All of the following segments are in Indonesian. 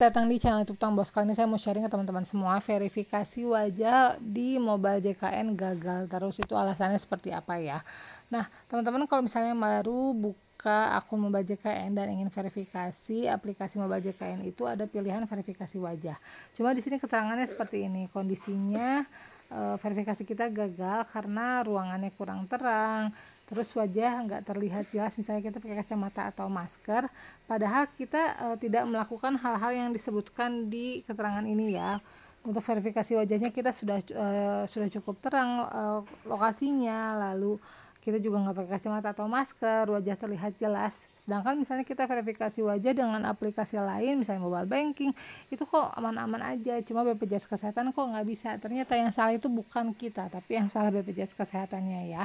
datang di channel YouTube Tang Bos. Kali ini saya mau sharing ke teman-teman semua verifikasi wajah di mobile JKN gagal terus itu alasannya seperti apa ya. Nah, teman-teman kalau misalnya baru buka akun mobile JKN dan ingin verifikasi aplikasi mobile JKN itu ada pilihan verifikasi wajah. Cuma di sini keterangannya seperti ini. Kondisinya eh, verifikasi kita gagal karena ruangannya kurang terang, terus wajah nggak terlihat jelas misalnya kita pakai kacamata atau masker padahal kita e, tidak melakukan hal-hal yang disebutkan di keterangan ini ya untuk verifikasi wajahnya kita sudah e, sudah cukup terang e, lokasinya lalu kita juga nggak pakai kacamata atau masker, wajah terlihat jelas. Sedangkan misalnya kita verifikasi wajah dengan aplikasi lain, misalnya mobile banking, itu kok aman-aman aja. Cuma BPJS Kesehatan kok nggak bisa. Ternyata yang salah itu bukan kita, tapi yang salah BPJS Kesehatannya ya.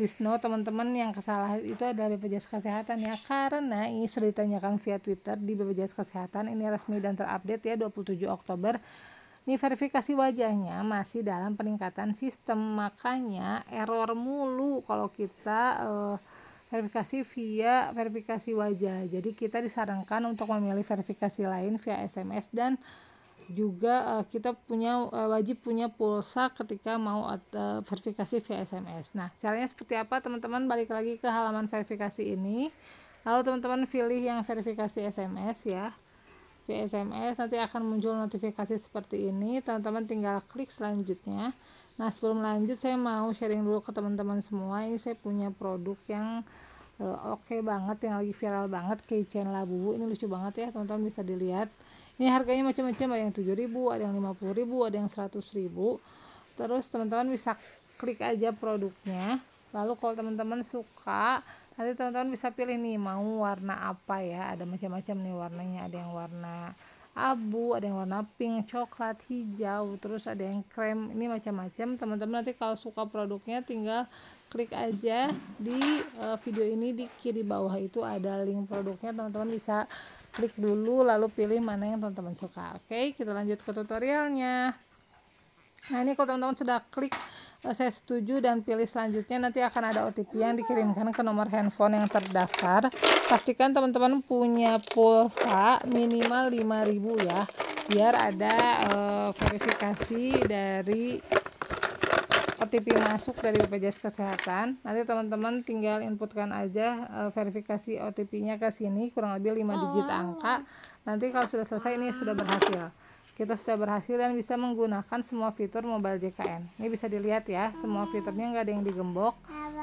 Wisnu teman-teman yang kesalahan itu adalah BPJS Kesehatan ya karena ini sudah ditanyakan via Twitter di BPJS Kesehatan ini resmi dan terupdate ya 27 Oktober ini verifikasi wajahnya masih dalam peningkatan sistem makanya error mulu kalau kita uh, verifikasi via verifikasi wajah jadi kita disarankan untuk memilih verifikasi lain via SMS dan juga uh, kita punya uh, wajib punya pulsa ketika mau uh, verifikasi via SMS. Nah, caranya seperti apa teman-teman? Balik lagi ke halaman verifikasi ini. Lalu teman-teman pilih yang verifikasi SMS ya. Via SMS nanti akan muncul notifikasi seperti ini. Teman-teman tinggal klik selanjutnya. Nah, sebelum lanjut saya mau sharing dulu ke teman-teman semua. Ini saya punya produk yang uh, oke okay banget yang lagi viral banget keychain Labu. Ini lucu banget ya, teman-teman bisa dilihat ini harganya macam-macam ada yang 7000 ada yang 50000 ada yang 100000 terus teman-teman bisa klik aja produknya lalu kalau teman-teman suka nanti teman-teman bisa pilih nih mau warna apa ya ada macam-macam nih warnanya ada yang warna abu ada yang warna pink coklat hijau terus ada yang krem ini macam-macam teman-teman nanti kalau suka produknya tinggal klik aja di eh, video ini di kiri bawah itu ada link produknya teman-teman bisa klik dulu lalu pilih mana yang teman-teman suka oke okay, kita lanjut ke tutorialnya nah ini kalau teman-teman sudah klik eh, saya setuju dan pilih selanjutnya nanti akan ada OTP yang dikirimkan ke nomor handphone yang terdaftar pastikan teman-teman punya pulsa minimal 5000 ya biar ada uh, verifikasi dari OTP masuk dari BPJS Kesehatan. Nanti teman-teman tinggal inputkan aja uh, verifikasi OTP-nya ke sini kurang lebih 5 digit oh. angka. Nanti kalau sudah selesai ini sudah berhasil. Kita sudah berhasil dan bisa menggunakan semua fitur Mobile JKN. Ini bisa dilihat ya, semua fiturnya nggak ada yang digembok.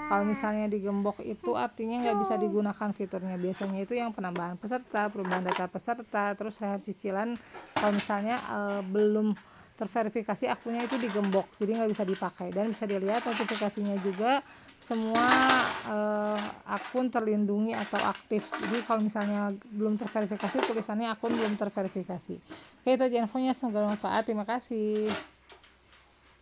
Kalau misalnya digembok itu artinya nggak bisa digunakan fiturnya. Biasanya itu yang penambahan peserta, perubahan data peserta, terus rehab cicilan. Kalau misalnya uh, belum terverifikasi akunnya itu digembok jadi nggak bisa dipakai dan bisa dilihat notifikasinya juga semua uh, akun terlindungi atau aktif jadi kalau misalnya belum terverifikasi tulisannya akun belum terverifikasi oke itu aja infonya semoga bermanfaat terima kasih